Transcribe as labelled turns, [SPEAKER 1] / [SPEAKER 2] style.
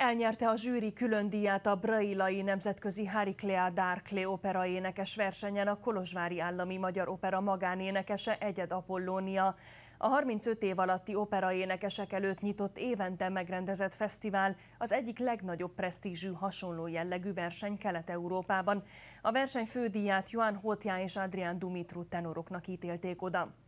[SPEAKER 1] Elnyerte a zsűri külön díját a Brailai Nemzetközi Hariklea Dárklé opera énekes versenyen a Kolozsvári Állami Magyar Opera magánénekese Egyed Apollónia. A 35 év alatti operaénekesek előtt nyitott évente megrendezett fesztivál az egyik legnagyobb presztízsű hasonló jellegű verseny Kelet-Európában. A verseny fődíját Johan Hotján és Adrián Dumitru tenoroknak ítélték oda.